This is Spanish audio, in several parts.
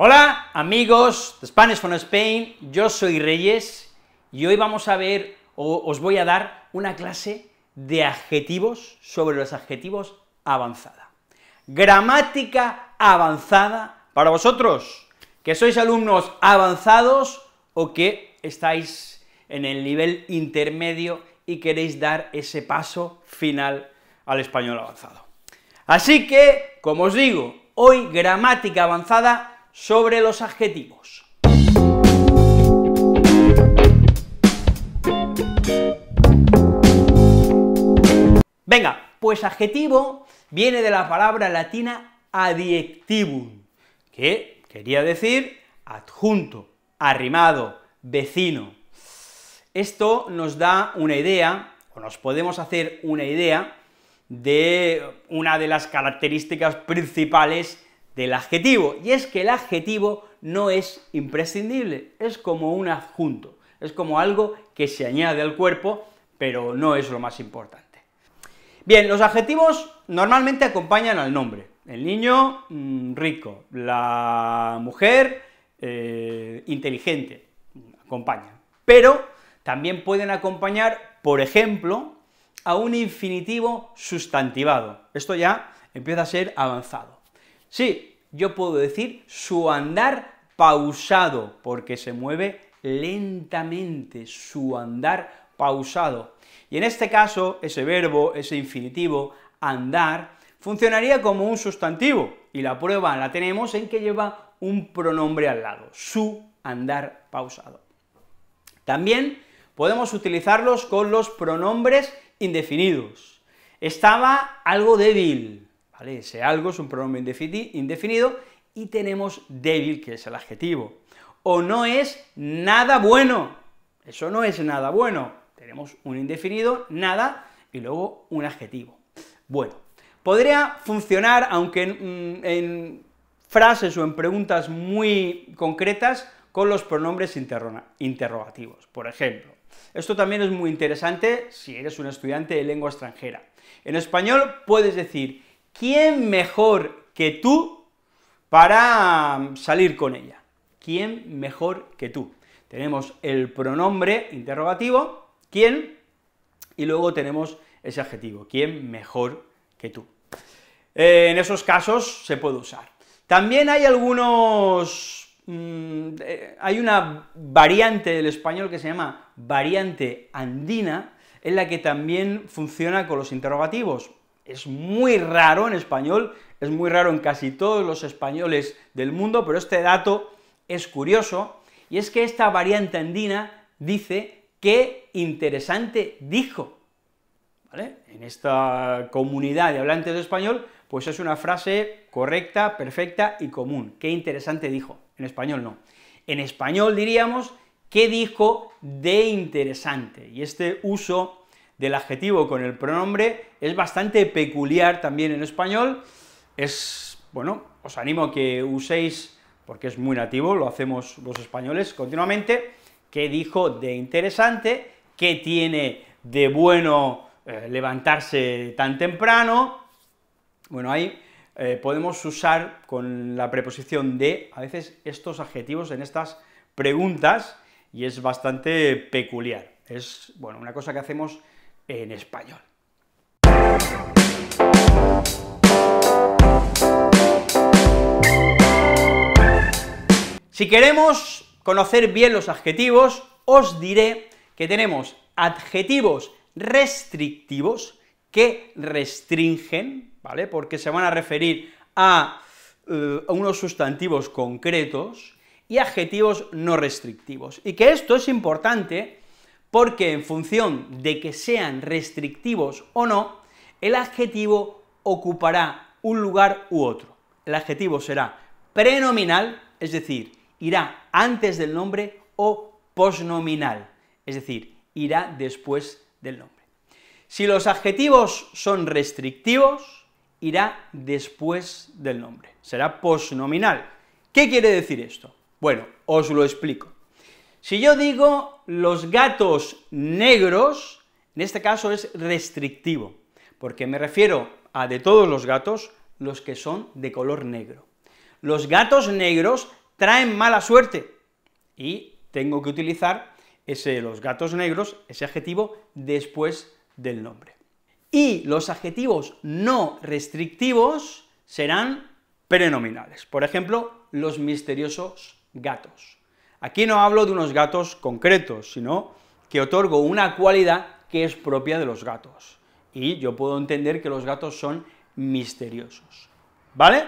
Hola amigos de Spanish from Spain, yo soy Reyes y hoy vamos a ver, o os voy a dar una clase de adjetivos sobre los adjetivos avanzada. Gramática avanzada para vosotros, que sois alumnos avanzados o que estáis en el nivel intermedio y queréis dar ese paso final al español avanzado. Así que, como os digo, hoy gramática avanzada sobre los adjetivos. Venga, pues adjetivo viene de la palabra latina adiectivum, que quería decir adjunto, arrimado, vecino. Esto nos da una idea, o nos podemos hacer una idea, de una de las características principales del adjetivo. Y es que el adjetivo no es imprescindible, es como un adjunto, es como algo que se añade al cuerpo, pero no es lo más importante. Bien, los adjetivos normalmente acompañan al nombre. El niño mm, rico, la mujer eh, inteligente, acompaña. Pero también pueden acompañar, por ejemplo, a un infinitivo sustantivado. Esto ya empieza a ser avanzado. Sí, yo puedo decir su andar pausado, porque se mueve lentamente, su andar pausado. Y en este caso, ese verbo, ese infinitivo, andar, funcionaría como un sustantivo, y la prueba la tenemos en que lleva un pronombre al lado, su andar pausado. También podemos utilizarlos con los pronombres indefinidos. Estaba algo débil, ese algo es un pronombre indefinido y tenemos débil, que es el adjetivo. O no es nada bueno, eso no es nada bueno, tenemos un indefinido, nada, y luego un adjetivo. Bueno, podría funcionar, aunque en mm, frases o en preguntas muy concretas, con los pronombres interrogativos. Por ejemplo, esto también es muy interesante si eres un estudiante de lengua extranjera. En español puedes decir, ¿quién mejor que tú para um, salir con ella? ¿Quién mejor que tú? Tenemos el pronombre interrogativo, ¿quién? Y luego tenemos ese adjetivo, ¿quién mejor que tú? Eh, en esos casos se puede usar. También hay algunos, mm, eh, hay una variante del español que se llama variante andina, en la que también funciona con los interrogativos es muy raro en español, es muy raro en casi todos los españoles del mundo, pero este dato es curioso, y es que esta variante andina dice qué interesante dijo. En esta comunidad de hablantes de español, pues es una frase correcta, perfecta y común. Qué interesante dijo. En español no. En español diríamos qué dijo de interesante. Y este uso del adjetivo con el pronombre es bastante peculiar también en español. Es, bueno, os animo a que uséis, porque es muy nativo, lo hacemos los españoles continuamente, qué dijo de interesante, qué tiene de bueno eh, levantarse tan temprano. Bueno, ahí eh, podemos usar con la preposición de a veces estos adjetivos en estas preguntas y es bastante peculiar. Es, bueno, una cosa que hacemos en español. Si queremos conocer bien los adjetivos, os diré que tenemos adjetivos restrictivos que restringen, ¿vale? Porque se van a referir a, eh, unos sustantivos concretos y adjetivos no restrictivos. Y que esto es importante porque en función de que sean restrictivos o no, el adjetivo ocupará un lugar u otro. El adjetivo será prenominal, es decir, irá antes del nombre o posnominal, es decir, irá después del nombre. Si los adjetivos son restrictivos, irá después del nombre, será posnominal. ¿Qué quiere decir esto? Bueno, os lo explico. Si yo digo los gatos negros, en este caso es restrictivo, porque me refiero a de todos los gatos, los que son de color negro. Los gatos negros traen mala suerte, y tengo que utilizar ese los gatos negros, ese adjetivo, después del nombre. Y los adjetivos no restrictivos serán prenominales. Por ejemplo, los misteriosos gatos. Aquí no hablo de unos gatos concretos, sino que otorgo una cualidad que es propia de los gatos. Y yo puedo entender que los gatos son misteriosos, ¿vale?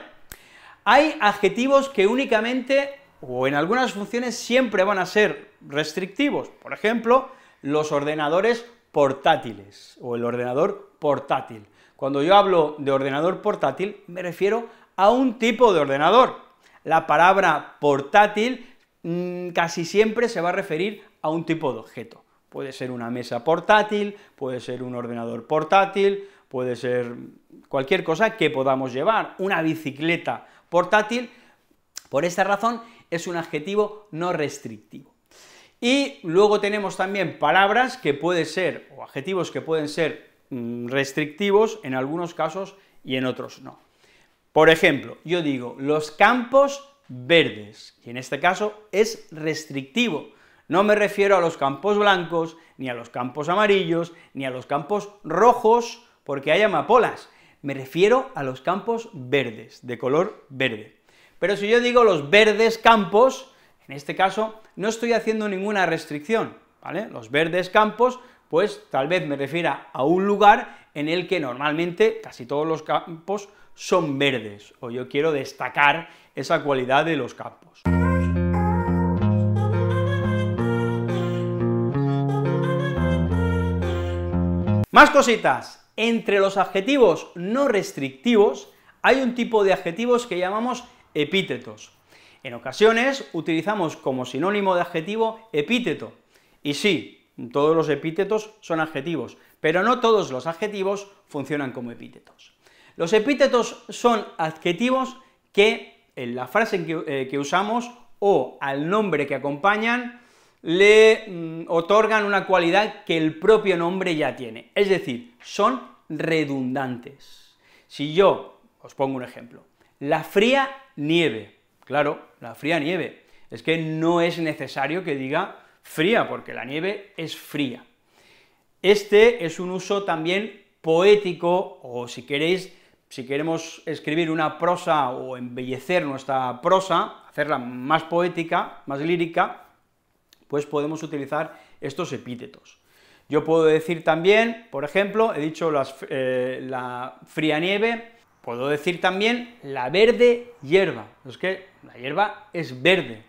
Hay adjetivos que únicamente, o en algunas funciones, siempre van a ser restrictivos. Por ejemplo, los ordenadores portátiles, o el ordenador portátil. Cuando yo hablo de ordenador portátil, me refiero a un tipo de ordenador. La palabra portátil Mm, casi siempre se va a referir a un tipo de objeto. Puede ser una mesa portátil, puede ser un ordenador portátil, puede ser cualquier cosa que podamos llevar, una bicicleta portátil. Por esta razón es un adjetivo no restrictivo. Y luego tenemos también palabras que pueden ser, o adjetivos que pueden ser mm, restrictivos en algunos casos y en otros no. Por ejemplo, yo digo, los campos verdes, y en este caso es restrictivo. No me refiero a los campos blancos, ni a los campos amarillos, ni a los campos rojos, porque hay amapolas. Me refiero a los campos verdes, de color verde. Pero si yo digo los verdes campos, en este caso no estoy haciendo ninguna restricción, ¿vale? Los verdes campos, pues tal vez me refiera a un lugar en el que normalmente casi todos los campos son verdes, o yo quiero destacar esa cualidad de los campos. Más cositas. Entre los adjetivos no restrictivos hay un tipo de adjetivos que llamamos epítetos. En ocasiones utilizamos como sinónimo de adjetivo epíteto. Y sí, todos los epítetos son adjetivos, pero no todos los adjetivos funcionan como epítetos. Los epítetos son adjetivos que en la frase eh, que, usamos o al nombre que acompañan le mm, otorgan una cualidad que el propio nombre ya tiene. Es decir, son redundantes. Si yo, os pongo un ejemplo, la fría nieve, claro, la fría nieve, es que no es necesario que diga fría, porque la nieve es fría. Este es un uso también poético o, si queréis, si queremos escribir una prosa o embellecer nuestra prosa, hacerla más poética, más lírica, pues podemos utilizar estos epítetos. Yo puedo decir también, por ejemplo, he dicho eh, la fría nieve, puedo decir también la verde hierba, es que la hierba es verde,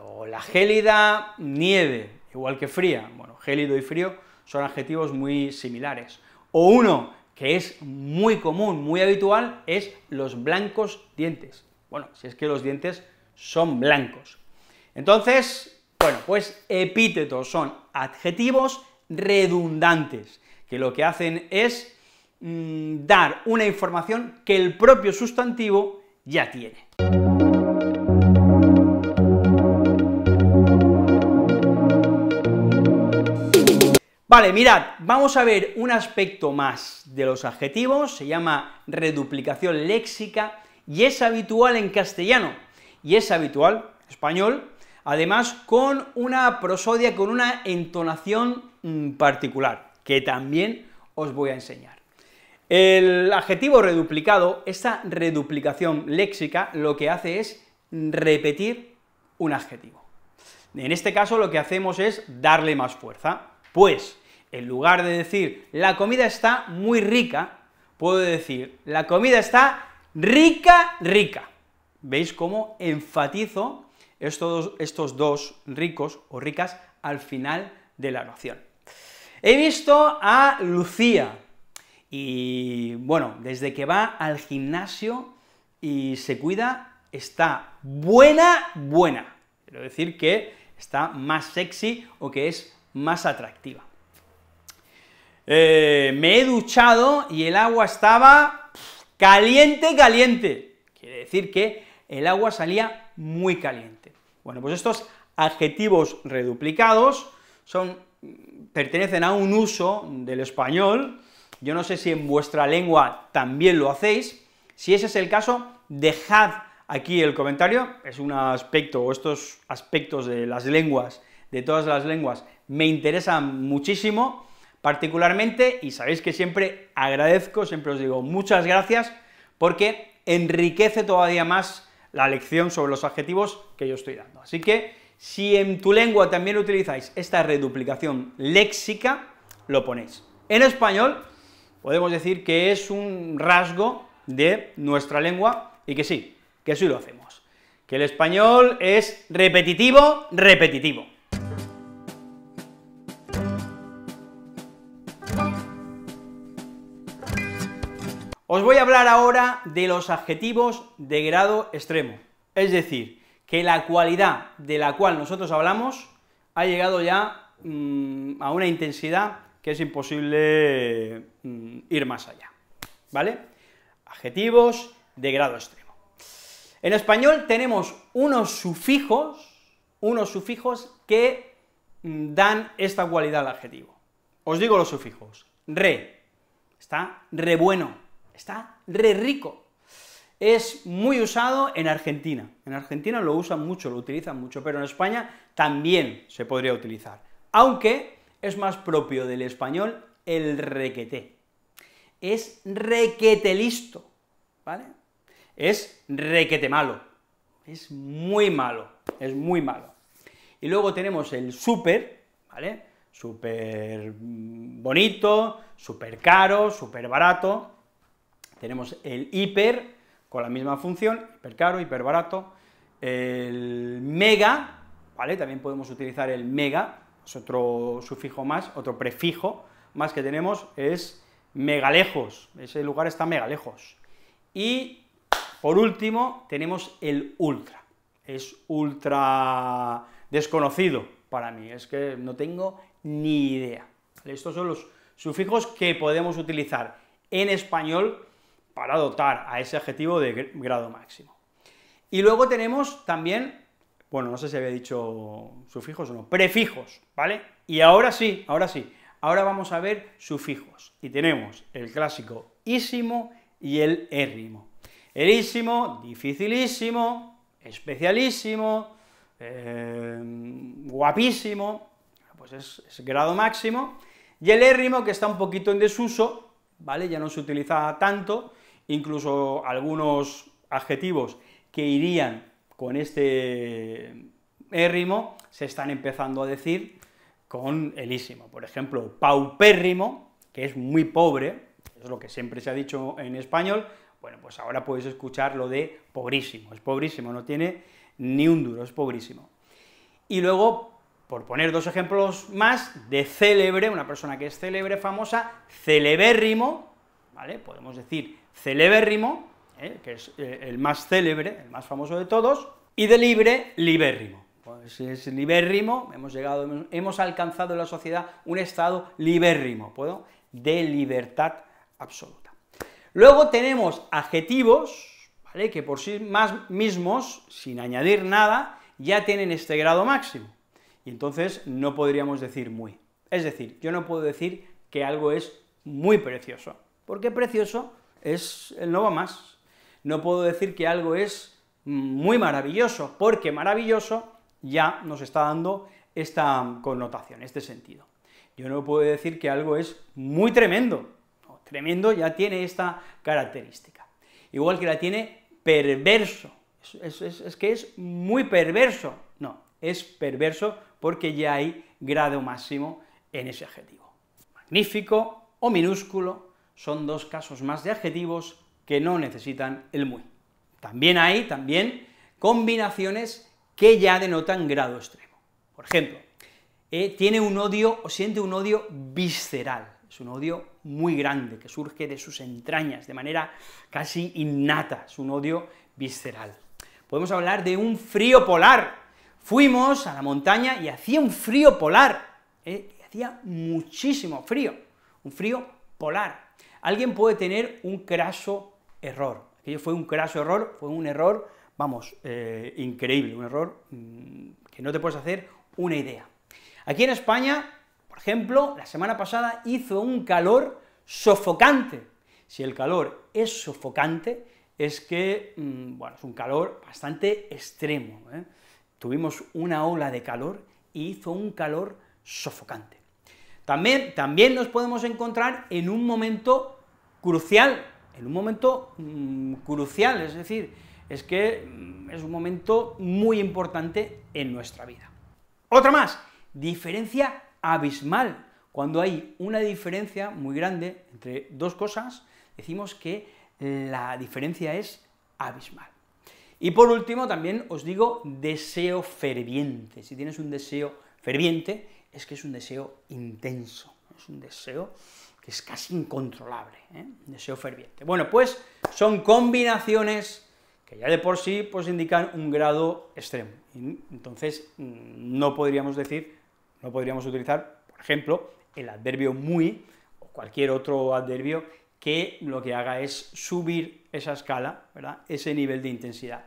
o la gélida nieve, igual que fría, bueno, gélido y frío son adjetivos muy similares. O uno, que es muy común, muy habitual, es los blancos dientes. Bueno, si es que los dientes son blancos. Entonces, bueno, pues epítetos son adjetivos redundantes, que lo que hacen es mm, dar una información que el propio sustantivo ya tiene. Vale, mirad, vamos a ver un aspecto más de los adjetivos, se llama reduplicación léxica y es habitual en castellano, y es habitual en español, además con una prosodia, con una entonación mm, particular, que también os voy a enseñar. El adjetivo reduplicado, esta reduplicación léxica, lo que hace es repetir un adjetivo. En este caso lo que hacemos es darle más fuerza, pues en lugar de decir la comida está muy rica, puedo decir la comida está rica, rica. ¿Veis cómo enfatizo estos, estos dos ricos o ricas al final de la noción. He visto a Lucía, y bueno, desde que va al gimnasio y se cuida, está buena, buena. Quiero decir que está más sexy o que es más atractiva. Eh, me he duchado y el agua estaba caliente, caliente. Quiere decir que el agua salía muy caliente. Bueno, pues estos adjetivos reduplicados son, pertenecen a un uso del español, yo no sé si en vuestra lengua también lo hacéis, si ese es el caso, dejad aquí el comentario, es un aspecto, o estos aspectos de las lenguas, de todas las lenguas, me interesan muchísimo, particularmente y sabéis que siempre agradezco, siempre os digo muchas gracias porque enriquece todavía más la lección sobre los adjetivos que yo estoy dando. Así que si en tu lengua también utilizáis esta reduplicación léxica, lo ponéis. En español podemos decir que es un rasgo de nuestra lengua y que sí, que sí lo hacemos. Que el español es repetitivo, repetitivo. ahora de los adjetivos de grado extremo, es decir, que la cualidad de la cual nosotros hablamos ha llegado ya mm, a una intensidad que es imposible mm, ir más allá, ¿vale? Adjetivos de grado extremo. En español tenemos unos sufijos, unos sufijos que mm, dan esta cualidad al adjetivo. Os digo los sufijos, re, está re bueno, Está re rico. Es muy usado en Argentina. En Argentina lo usan mucho, lo utilizan mucho, pero en España también se podría utilizar. Aunque es más propio del español el requeté. Es requete listo, ¿vale? Es requete malo. Es muy malo, es muy malo. Y luego tenemos el súper, ¿vale? Súper mm, bonito, súper caro, súper barato, tenemos el hiper con la misma función, hipercaro, caro, hiper barato, el mega, ¿vale? También podemos utilizar el mega, es otro sufijo más, otro prefijo más que tenemos es megalejos, ese lugar está megalejos. Y por último tenemos el ultra, es ultra desconocido para mí, es que no tengo ni idea. Estos son los sufijos que podemos utilizar en español para dotar a ese adjetivo de grado máximo. Y luego tenemos también, bueno, no sé si había dicho sufijos o no, prefijos, ¿vale? Y ahora sí, ahora sí, ahora vamos a ver sufijos, y tenemos el clásico ísimo y el érrimo. El ísimo, dificilísimo, especialísimo, em, guapísimo, pues es, grado máximo, y el érrimo que está un poquito en desuso, ¿vale? Ya no se utiliza tanto, incluso algunos adjetivos que irían con este érrimo, e se están empezando a decir con elísimo. Por ejemplo, paupérrimo, que es muy pobre, es lo que siempre se ha dicho en español, bueno, pues ahora podéis escuchar lo de pobrísimo, es pobrísimo, no tiene ni un duro, es pobrísimo. Y luego, por poner dos ejemplos más, de célebre, una persona que es célebre, famosa, celebérrimo, ¿vale? Podemos decir celebérrimo, ¿eh? que es eh, el más célebre, el más famoso de todos, y de libre, libérrimo. Pues si es libérrimo, hemos llegado, alcanzado en la sociedad un estado libérrimo, ¿puedo? De libertad absoluta. Luego tenemos adjetivos, ¿vale? Que por sí mismos, sin añadir nada, ya tienen este grado máximo, y entonces no podríamos decir muy. Es decir, yo no puedo decir que algo es muy precioso, porque precioso es el no va más. No puedo decir que algo es muy maravilloso, porque maravilloso ya nos está dando esta connotación, este sentido. Yo no puedo decir que algo es muy tremendo, tremendo ya tiene esta característica, igual que la tiene perverso, es que es muy perverso, no, es perverso porque ya hay grado máximo en ese adjetivo. Magnífico o minúsculo son dos casos más de adjetivos que no necesitan el muy. También hay, también, combinaciones que ya denotan grado extremo. Por ejemplo, eh, tiene un odio o siente un odio visceral, es un odio muy grande que surge de sus entrañas de manera casi innata, es un odio visceral. Podemos hablar de un frío polar. Fuimos a la montaña y hacía un frío polar, eh, hacía muchísimo frío, un frío polar. Alguien puede tener un craso error. Aquello fue un craso error, fue un error, vamos, eh, increíble, un error mm, que no te puedes hacer una idea. Aquí en España, por ejemplo, la semana pasada hizo un calor sofocante. Si el calor es sofocante, es que, mm, bueno, es un calor bastante extremo. ¿eh? Tuvimos una ola de calor y hizo un calor sofocante. También, nos podemos encontrar en un momento crucial, en un momento mm, crucial, es decir, es que mm, es un momento muy importante en nuestra vida. Otra más, diferencia abismal. Cuando hay una diferencia muy grande entre dos cosas, decimos que la diferencia es abismal. Y por último, también os digo deseo ferviente. Si tienes un deseo ferviente, es que es un deseo intenso, es un deseo que es casi incontrolable, ¿eh? un deseo ferviente. Bueno, pues son combinaciones que ya de por sí pues indican un grado extremo. Entonces, mm, no podríamos decir, no podríamos utilizar, por ejemplo, el adverbio muy o cualquier otro adverbio que lo que haga es subir esa escala, ¿verdad? ese nivel de intensidad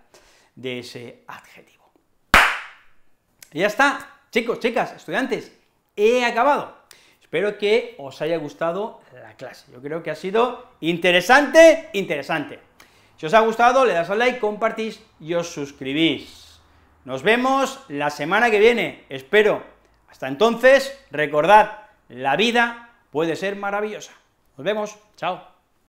de ese adjetivo. Y ya está, Chicos, chicas, estudiantes, he acabado. Espero que os haya gustado la clase. Yo creo que ha sido interesante, interesante. Si os ha gustado, le das al like, compartís y os suscribís. Nos vemos la semana que viene, espero. Hasta entonces, recordad, la vida puede ser maravillosa. Nos vemos, chao.